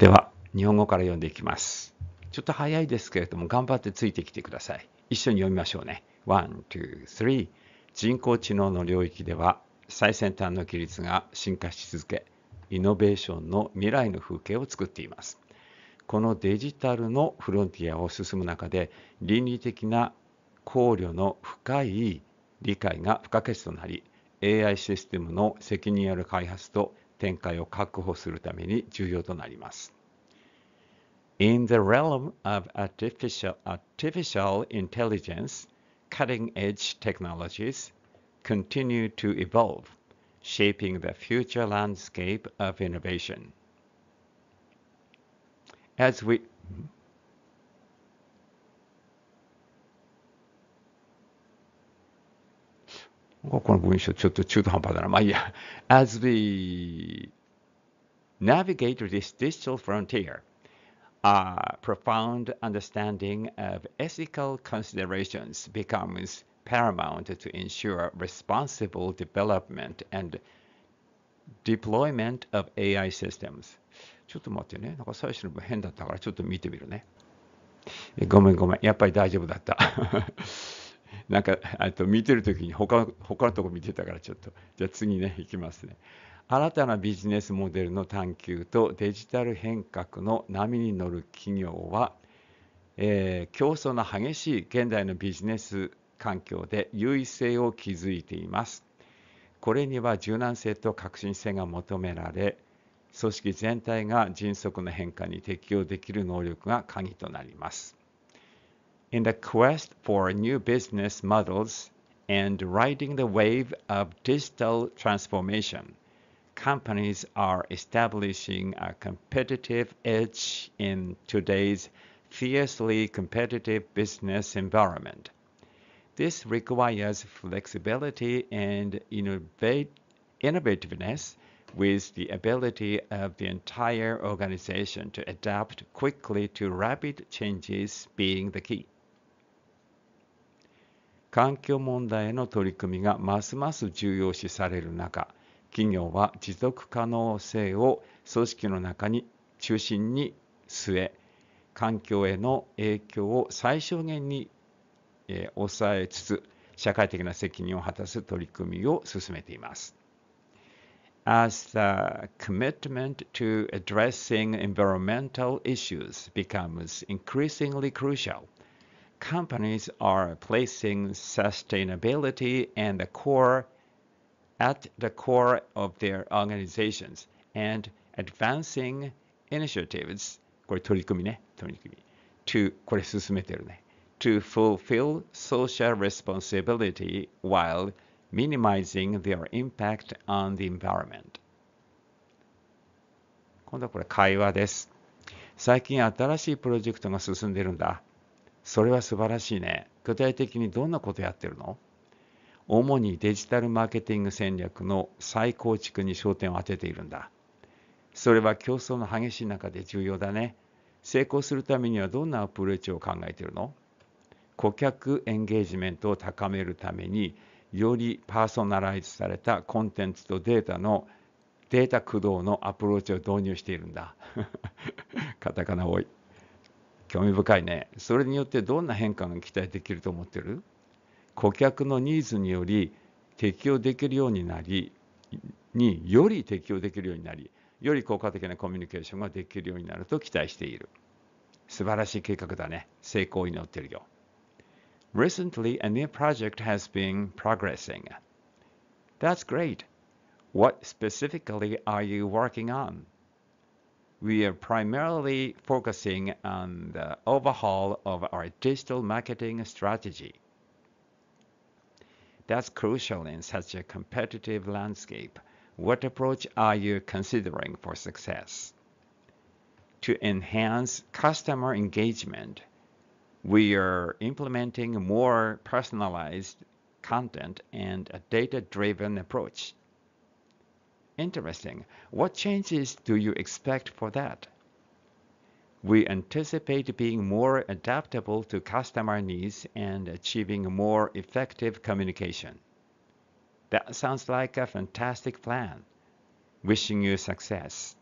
では、日本語から読んでいきます。ちょっと早いですけれども、頑張ってついてきてください。一緒に読みましょうね。1、2、3。人工知能の領域では、最先端の技術が進化し続け、イノベーションの未来の風景を作っています。このデジタルのフロンティアを進む中で、倫理的な考慮の深い理解が不可欠となり、AI システムの責任ある開発と展開を確保するために重要となります。In the realm of artificial, artificial intelligence, cutting edge technologies continue to evolve, shaping the future landscape of innovation. As we この文章ちょっと中途半端だな。まあいいや。As we navigate this digital frontier, a profound understanding of ethical considerations becomes paramount to ensure responsible development and deployment of AI systems. ちょっと待ってね。なんか最初の分変だったからちょっと見てみるね。ごめんごめん。やっぱり大丈夫だった。なんかあ と見てる時に他他のとこ見てたからちょっとじゃあ次ねいきますね。新たなビジネスモデルの探求とデジタル変革の波に乗る企業は、えー、競争の激しい現代のビジネス環境で優位性を築いています。これには柔軟性と革新性が求められ組織全体が迅速な変化に適応できる能力が鍵となります。in the quest for new business models and riding the wave of digital transformation, companies are establishing a competitive edge in today's fiercely competitive business environment. This requires flexibility and innovate, innovativeness with the ability of the entire organization to adapt quickly to rapid changes being the key. 環境問題への取り組みがますます重要視される中企業は持続可能性を組織の中に中心に据え環境への影響を最小限に抑えつつ社会的な責任を果たす取り組みを進めています。As the commitment to addressing environmental issues becomes increasingly crucial, companies are placing sustainability and the core at the core of their organizations and advancing initiatives to to fulfill social responsibility while minimizing their impact on the environment 今度はこれ会話です最近新しいプロジェクトが進んでるんだそれは素晴らしいね。具体的にどんなことやってるの主にデジタルマーケティング戦略の再構築に焦点を当てているんだ。それは競争の激しい中で重要だね。成功するためにはどんなアプローチを考えているの顧客エンゲージメントを高めるためによりパーソナライズされたコンテンツとデータのデータ駆動のアプローチを導入しているんだ。カタカナ多い。興味深いねそれによってどんな変化が期待できると思ってる顧客のニーズにより適用できるようになりにより適用できるようになりより効果的なコミュニケーションができるようになると期待している素晴らしい計画だね成功を祈ってるよ Recently, a new project has been progressing. That's great. What specifically are you working on? we are primarily focusing on the overhaul of our digital marketing strategy. That's crucial in such a competitive landscape. What approach are you considering for success? To enhance customer engagement, we are implementing more personalized content and a data-driven approach interesting. What changes do you expect for that? We anticipate being more adaptable to customer needs and achieving more effective communication. That sounds like a fantastic plan. Wishing you success.